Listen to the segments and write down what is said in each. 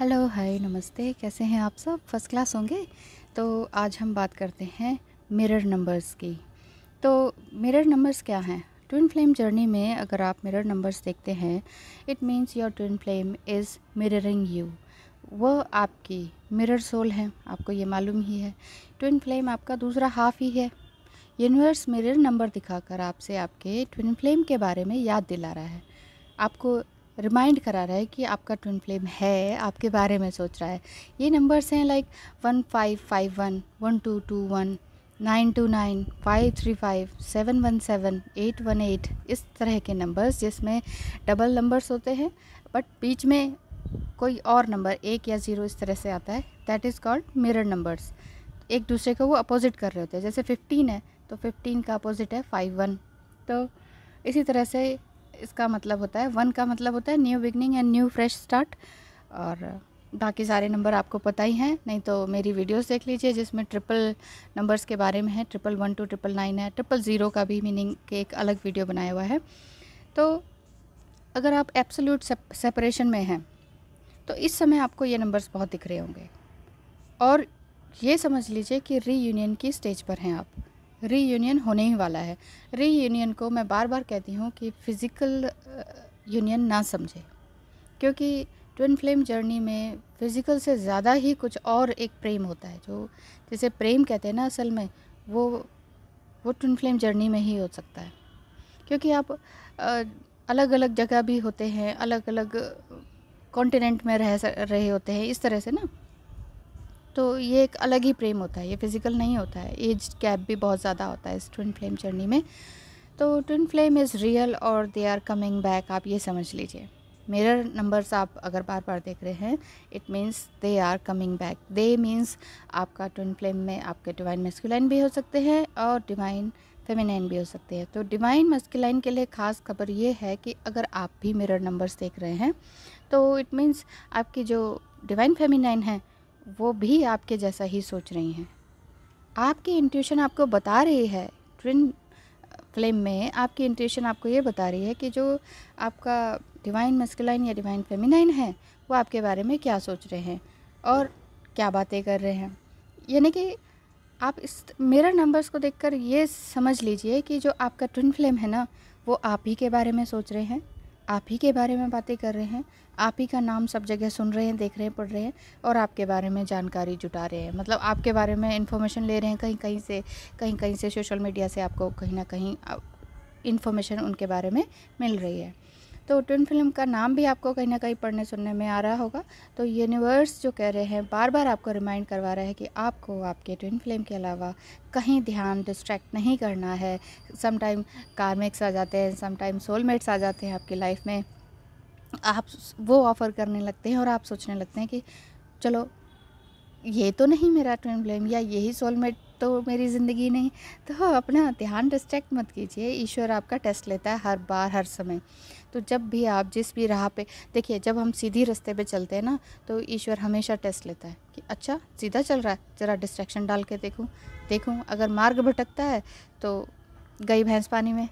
hello hi नमस्ते कैसे हैं आप सब फर्स्ट क्लास होंगे तो आज हम बात करते हैं मिरर नंबर्स की तो मिरर नंबर्स क्या हैं ट्विन फ्लेम जर्नी में अगर आप मिरर नंबर्स देखते हैं it means your twin flame is mirroring you वह आपकी मिरर सोल है आपको ये मालूम ही है ट्विन फ्लेम आपका दूसरा हाफ ही है यूनिवर्स मिरर नंबर दिखाकर आपसे आपके ट्विन फ्लेम के बारे में याद दिला रहा है आपको रिमाइंड करा रहा है कि आपका ट्विन फ्लेम है आपके बारे में सोच रहा है ये नंबर्स हैं like one five five one one two two one nine two nine five three five seven one seven eight one eight इस तरह के नंबर्स जिसमें डबल नंबर्स होते हैं बट बीच में कोई और नंबर एक या ज़ीरो इस तरह से आता है that is called mirror numbers एक दूसरे को वो अपोजिट कर रहे होते हैं जैसे फिफ्टीन है तो फिफ्टीन का अपोजिट है फाइव वन तो इसी तरह से इसका मतलब होता है वन का मतलब होता है new beginning and new fresh start और बाकी सारे नंबर आपको पता ही हैं नहीं तो मेरी वीडियोस देख लीजिए जिसमें ट्रिपल नंबर्स के बारे में है triple one two triple nine है ट्रिपल ज़ीरो का भी मीनिंग के एक अलग वीडियो बनाया हुआ है तो अगर आप एब्सोल्यूट सेपरेशन में हैं तो इस समय आपको ये नंबर्स बहुत दिख रहे होंगे और ये समझ लीजिए कि री की स्टेज पर हैं आप रीयूनियन होने ही वाला है रीयूनियन को मैं बार बार कहती हूँ कि फ़िज़िकल यूनियन uh, ना समझे क्योंकि ट्विन फ्लेम जर्नी में फ़िज़िकल से ज़्यादा ही कुछ और एक प्रेम होता है जो जिसे प्रेम कहते हैं ना असल में वो वो ट्विन फ्लेम जर्नी में ही हो सकता है क्योंकि आप uh, अलग अलग जगह भी होते हैं अलग अलग कॉन्टिनेंट में रह रहे होते हैं इस तरह से ना तो ये एक अलग ही प्रेम होता है ये फिज़िकल नहीं होता है एज गैप भी बहुत ज़्यादा होता है इस ट्विन फ्लेम जर्नी में तो ट्विन फ्लेम इज़ रियल और दे आर कमिंग बैक आप ये समझ लीजिए मिरर नंबर्स आप अगर बार बार देख रहे हैं it means they are coming back they means आपका ट्विन फ्लेम में आपके डिवाइन मेस्कुलाइन भी हो सकते हैं और डिवाइन फेमिनाइन भी हो सकते हैं तो डिवाइन मस्किलाइन के लिए ख़ास खबर ये है कि अगर आप भी मिरर नंबर्स देख रहे हैं तो इट मीन्स आपकी जो डिवाइन फेमिनाइन है वो भी आपके जैसा ही सोच रही हैं आपकी इंट्यूशन आपको बता रही है ट्विन फ्लेम में आपकी इंट्यूशन आपको ये बता रही है कि जो आपका डिवाइन मस्कुलाइन या डिवाइन फेमिनाइन है वो आपके बारे में क्या सोच रहे हैं और क्या बातें कर रहे हैं यानी कि आप इस मेरा नंबर्स को देखकर ये समझ लीजिए कि जो आपका ट्विन फ्लेम है ना वो आप ही के बारे में सोच रहे हैं आप ही के बारे में बातें कर रहे हैं आप ही का नाम सब जगह सुन रहे हैं देख रहे हैं पढ़ रहे हैं और आपके बारे में जानकारी जुटा रहे हैं मतलब आपके बारे में इन्फॉर्मेशन ले रहे हैं कहीं कहीं से कहीं कहीं से सोशल मीडिया से आपको कहीं ना कहीं इन्फॉर्मेशन उनके बारे में मिल रही है तो ट्विन फिल्म का नाम भी आपको कहीं ना कहीं पढ़ने सुनने में आ रहा होगा तो यूनिवर्स जो कह रहे हैं बार बार आपको रिमाइंड करवा रहा है कि आपको आपके ट्विन फिल्म के अलावा कहीं ध्यान डिस्ट्रैक्ट नहीं करना है समटाइम कार्मिक्स आ जाते हैं समटाइम सोलमेट्स आ जाते हैं आपकी लाइफ में आप वो ऑफ़र करने लगते हैं और आप सोचने लगते हैं कि चलो ये तो नहीं मेरा ट्विन फ्लेम या यही सोलमेट तो मेरी ज़िंदगी नहीं तो अपना ध्यान डिस्ट्रैक्ट मत कीजिए ईश्वर आपका टेस्ट लेता है हर बार हर समय तो जब भी आप जिस भी राह पे देखिए जब हम सीधी रास्ते पे चलते हैं ना तो ईश्वर हमेशा टेस्ट लेता है कि अच्छा सीधा चल रहा है ज़रा डिस्ट्रैक्शन डाल के देखूँ देखूँ अगर मार्ग भटकता है तो गई भैंस पानी में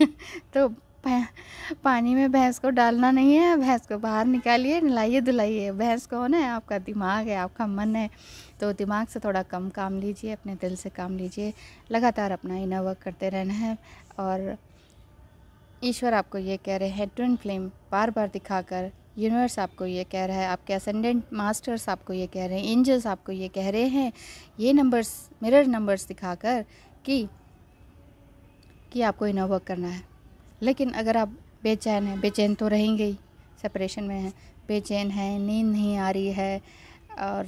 तो पानी में भैंस को डालना नहीं है भैंस को बाहर निकालिए नलाइए धुलाइए भैंस कौन है आपका दिमाग है आपका मन है तो दिमाग से थोड़ा कम काम लीजिए अपने दिल से काम लीजिए लगातार अपना इनर वर्क करते रहना है और ईश्वर आपको ये कह रहे हैं ट्विन फ्लेम बार बार दिखाकर यूनिवर्स आपको ये कह रहा है आपके असेंडेंट मास्टर्स आपको ये कह रहे हैं एंजल्स आपको ये कह रहे हैं ये नंबर्स मिरर नंबर्स दिखाकर कि कि आपको इनोवर्क वर्क करना है लेकिन अगर आप बेचैन हैं बेचैन तो रहेंगे ही सेपरेशन में हैं बेचैन है नींद नहीं आ रही है और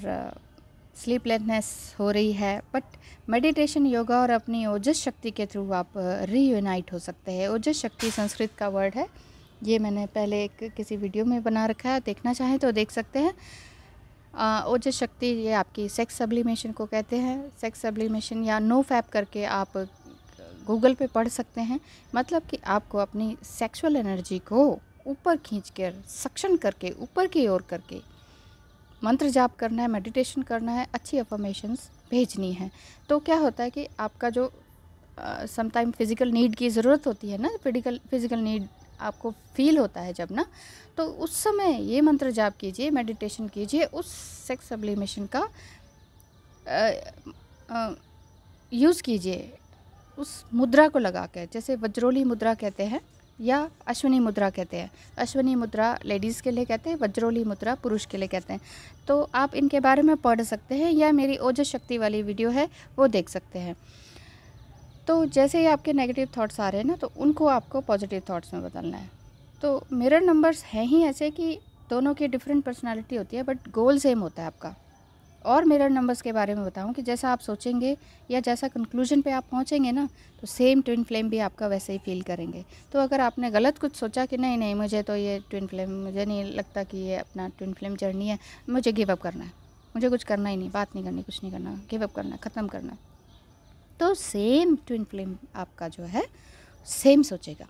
स्लीपलेसनेस हो रही है बट मेडिटेशन योगा और अपनी ओजस शक्ति के थ्रू आप रीयूनाइट हो सकते हैं ओजस शक्ति संस्कृत का वर्ड है ये मैंने पहले एक किसी वीडियो में बना रखा है देखना चाहें तो देख सकते हैं ओजस शक्ति ये आपकी सेक्स सब्लिमेशन को कहते हैं सेक्स सब्लिमेशन या नो फैप करके आप गूगल पे पढ़ सकते हैं मतलब कि आपको अपनी सेक्सुअल एनर्जी को ऊपर खींच कर सक्षण करके ऊपर की ओर करके मंत्र जाप करना है मेडिटेशन करना है अच्छी अफॉर्मेशंस भेजनी है तो क्या होता है कि आपका जो समटाइम फिज़िकल नीड की ज़रूरत होती है ना फिजिकल फिज़िकल नीड आपको फील होता है जब ना तो उस समय ये मंत्र जाप कीजिए मेडिटेशन कीजिए उस सेक्स सब्लिमेशन का यूज़ कीजिए उस मुद्रा को लगा कर जैसे वज्रोली मुद्रा कहते हैं या अश्वनी मुद्रा कहते हैं अश्वनी मुद्रा लेडीज़ के लिए कहते हैं वज्रोली मुद्रा पुरुष के लिए कहते हैं तो आप इनके बारे में पढ़ सकते हैं या मेरी ओजस शक्ति वाली वीडियो है वो देख सकते हैं तो जैसे ही आपके नेगेटिव थॉट्स आ रहे हैं ना तो उनको आपको पॉजिटिव थाट्स में बदलना है तो मिरर नंबर्स हैं ही ऐसे कि दोनों की डिफरेंट पर्सनैलिटी होती है बट गोल सेम होता है आपका और मिरर नंबर्स के बारे में बताऊं कि जैसा आप सोचेंगे या जैसा कंक्लूजन पे आप पहुंचेंगे ना तो सेम ट्विन फ्लेम भी आपका वैसे ही फील करेंगे तो अगर आपने गलत कुछ सोचा कि नहीं नहीं मुझे तो ये ट्विन फ्लेम मुझे नहीं लगता कि ये अपना ट्विन फ्लेम जर्नी है मुझे गिव अप करना है मुझे कुछ करना ही नहीं बात नहीं करनी कुछ नहीं करना गिव अप करना ख़त्म करना तो सेम ट्विन फ्लेम आपका जो है सेम सोचेगा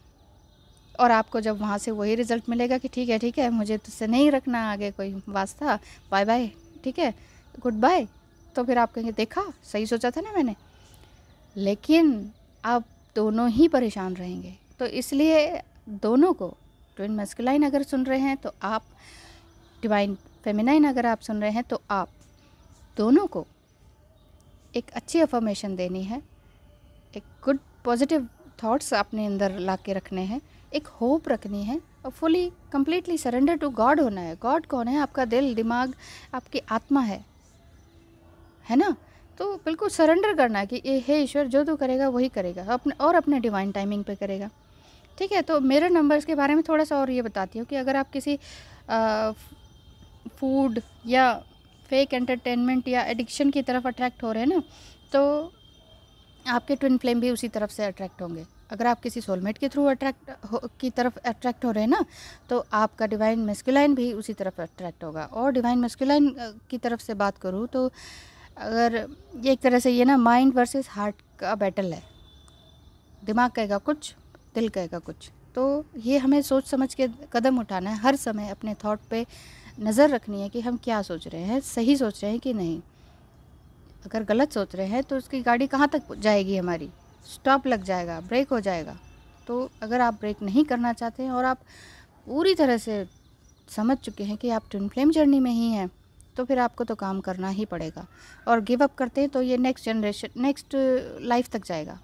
और आपको जब वहाँ से वही रिज़ल्ट मिलेगा कि ठीक है ठीक है मुझे तुझसे तो नहीं रखना आगे कोई वास्ता बाय बाय ठीक है गुड बाय तो फिर आप कहेंगे देखा सही सोचा था ना मैंने लेकिन आप दोनों ही परेशान रहेंगे तो इसलिए दोनों को ट्विन मेस्कुलाइन अगर सुन रहे हैं तो आप डिवाइन फेमिनाइन अगर आप सुन रहे हैं तो आप दोनों को एक अच्छी अफॉर्मेशन देनी है एक गुड पॉजिटिव थॉट्स अपने अंदर ला के रखने हैं एक होप रखनी है और fully completely surrender to God होना है गॉड कौन है आपका दिल दिमाग आपकी आत्मा है है ना तो बिल्कुल सरेंडर करना है कि ये हे ईश्वर जो तू करेगा वही करेगा अपने और अपने डिवाइन टाइमिंग पे करेगा ठीक है तो मेरे नंबर्स के बारे में थोड़ा सा और ये बताती हूँ कि अगर आप किसी फूड या फेक एंटरटेनमेंट या एडिक्शन की तरफ अट्रैक्ट हो रहे हैं ना तो आपके ट्विन फ्लेम भी उसी तरफ से अट्रैक्ट होंगे अगर आप किसी सोलमेट के थ्रू अट्रैक्ट की तरफ अट्रैक्ट हो रहे हैं ना तो आपका डिवाइन मेस्कुलाइन भी उसी तरफ अट्रैक्ट होगा और डिवाइन मेस्कुलाइन की तरफ से बात करूँ तो अगर ये एक तरह से ये ना माइंड वर्सेस हार्ट का बैटल है दिमाग कहेगा कुछ दिल कहेगा कुछ तो ये हमें सोच समझ के कदम उठाना है हर समय अपने थॉट पे नज़र रखनी है कि हम क्या सोच रहे हैं सही सोच रहे हैं कि नहीं अगर गलत सोच रहे हैं तो उसकी गाड़ी कहाँ तक जाएगी हमारी स्टॉप लग जाएगा ब्रेक हो जाएगा तो अगर आप ब्रेक नहीं करना चाहते हैं और आप पूरी तरह से समझ चुके हैं कि आप ट्विन फ्लेम जर्नी में ही हैं तो फिर आपको तो काम करना ही पड़ेगा और गिव अप करते हैं तो ये नेक्स्ट जनरेशन नेक्स्ट लाइफ तक जाएगा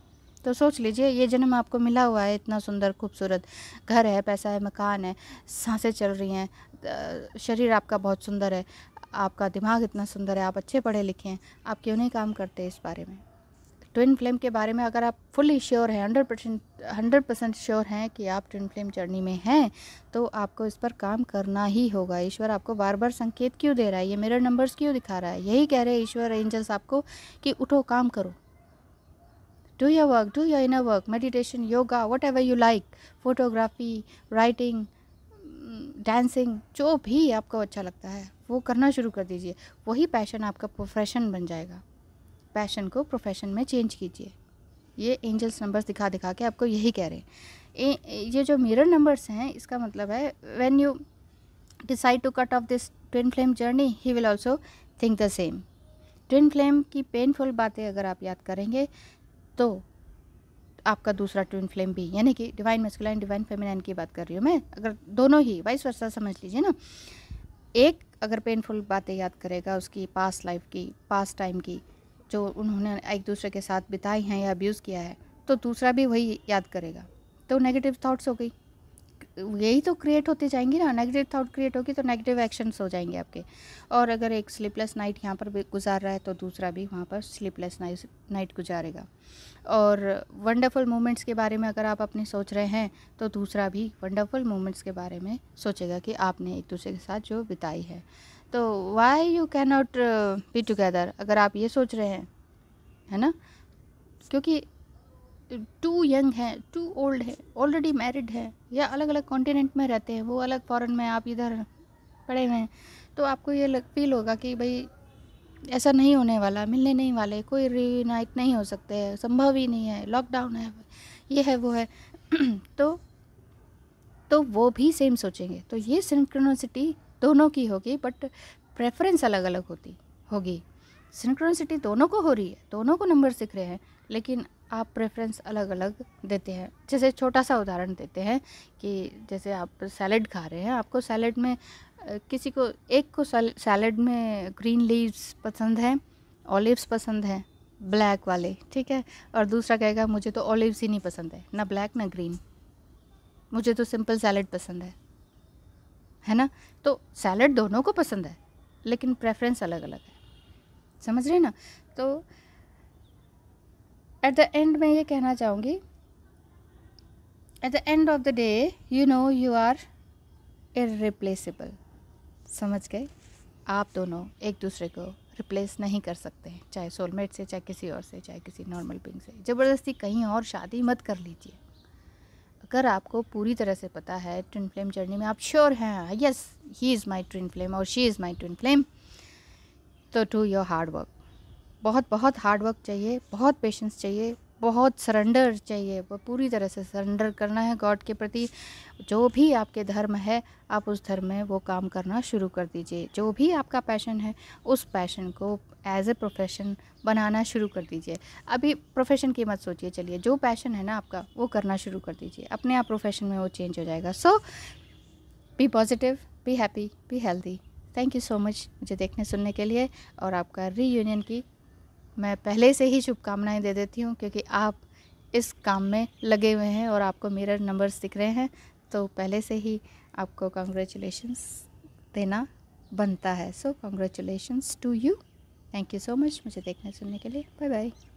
तो सोच लीजिए ये जन्म आपको मिला हुआ है इतना सुंदर खूबसूरत घर है पैसा है मकान है सांसें चल रही हैं शरीर आपका बहुत सुंदर है आपका दिमाग इतना सुंदर है आप अच्छे पढ़े लिखे हैं आप क्यों नहीं काम करते इस बारे में ट्विन फ्लेम के बारे में अगर आप फुली श्योर हैं hundred percent hundred percent sure हैं कि आप ट्विन फ्लेम जर्नी में हैं तो आपको इस पर काम करना ही होगा ईश्वर आपको बार बार संकेत क्यों दे रहा है ये मिरर नंबर्स क्यों दिखा रहा है यही कह रहे हैं ईश्वर एंजल्स आपको कि उठो काम करो do your work do your inner work meditation yoga whatever you like photography writing dancing जो भी आपको अच्छा लगता है वो करना शुरू कर दीजिए वही पैशन आपका प्रोफेशन बन जाएगा पैशन को प्रोफेशन में चेंज कीजिए ये एंजल्स नंबर्स दिखा दिखा के आपको यही कह रहे हैं ये जो मिरर नंबर्स हैं इसका मतलब है when you decide to cut off this twin flame journey he will also think the same twin flame की पेनफुल बातें अगर आप याद करेंगे तो आपका दूसरा ट्विन फ्लेम भी यानी कि डिवाइन मेस्कुलाइन डिवाइन फेमिनाइन की बात कर रही हूँ मैं अगर दोनों ही वाइस वर्षा समझ लीजिए ना एक अगर पेनफुल बातें याद करेगा उसकी पास्ट लाइफ की पास्ट टाइम की जो उन्होंने एक दूसरे के साथ बिताई हैं या अब्यूज़ किया है तो दूसरा भी वही याद करेगा तो नेगेटिव थाट्स हो गई यही तो क्रिएट होते जाएंगे ना नेगेटिव थाट क्रिएट होगी तो नेगेटिव एक्शंस हो जाएंगे आपके और अगर एक स्लीपलेस नाइट यहाँ पर गुजार रहा है तो दूसरा भी वहाँ पर स्लीपलेस नाइट नाइट गुजारेगा और वंडरफुल मोमेंट्स के बारे में अगर आप अपने सोच रहे हैं तो दूसरा भी वंडरफुल मोमेंट्स के बारे में सोचेगा कि आपने एक दूसरे के साथ जो बिताई है तो why you can be together अगर आप ये सोच रहे हैं है ना क्योंकि टू यंग हैं टू ओल्ड हैं ऑलरेडी मैरिड हैं या अलग अलग कॉन्टिनेंट में रहते हैं वो अलग फॉरेन में आप इधर पड़े हुए हैं तो आपको ये लग फील होगा कि भाई ऐसा नहीं होने वाला मिलने नहीं वाले कोई रीयूनाइट नहीं हो सकते हैं संभव ही नहीं है लॉकडाउन है ये है वो है तो तो वो भी सेम सोचेंगे तो ये सिंक्रोनोसिटी दोनों की होगी बट प्रेफरेंस अलग अलग होती होगी सिंक्रोनिसिटी दोनों को हो रही है दोनों को नंबर सीख रहे हैं लेकिन आप प्रेफरेंस अलग अलग देते हैं जैसे छोटा सा उदाहरण देते हैं कि जैसे आप सैलड खा रहे हैं आपको सैलड में किसी को एक को सैलड में ग्रीन लीव्स पसंद हैं ऑलिव्स पसंद हैं ब्लैक वाले ठीक है और दूसरा कहेगा मुझे तो ऑलिव्स ही नहीं पसंद है ना ब्लैक ना ग्रीन मुझे तो सिंपल सैलड पसंद है है ना तो सैलड दोनों को पसंद है लेकिन प्रेफरेंस अलग अलग है समझ रहे हैं ना तो एट द एंड मैं ये कहना चाहूँगी at the end of the day you know you are irreplaceable समझ गए आप दोनों एक दूसरे को रिप्लेस नहीं कर सकते हैं चाहे सोलमेट से चाहे किसी और से चाहे किसी नॉर्मल पिंग से ज़बरदस्ती कहीं और शादी मत कर लीजिए अगर आपको पूरी तरह से पता है ट्विन फ्लेम जर्नी में आप श्योर हैं yes he is my twin flame और she is my twin flame तो टू योर हार्ड वर्क बहुत बहुत हार्ड वर्क चाहिए बहुत पेशेंस चाहिए बहुत सरेंडर चाहिए पूरी तरह से सरेंडर करना है गॉड के प्रति जो भी आपके धर्म है आप उस धर्म में वो काम करना शुरू कर दीजिए जो भी आपका पैशन है उस पैशन को एज ए प्रोफेशन बनाना शुरू कर दीजिए अभी प्रोफेशन की मत सोचिए चलिए जो पैशन है ना आपका वो करना शुरू कर दीजिए अपने आप प्रोफेशन में वो चेंज हो जाएगा so be positive be happy be healthy thank you so much मुझे देखने सुनने के लिए और आपका रीयूनियन की मैं पहले से ही शुभकामनाएं दे देती हूँ क्योंकि आप इस काम में लगे हुए हैं और आपको मेरे नंबर्स दिख रहे हैं तो पहले से ही आपको कॉन्ग्रेचुलेशंस देना बनता है so congratulations to you thank you so much मुझे देखने सुनने के लिए बाय बाय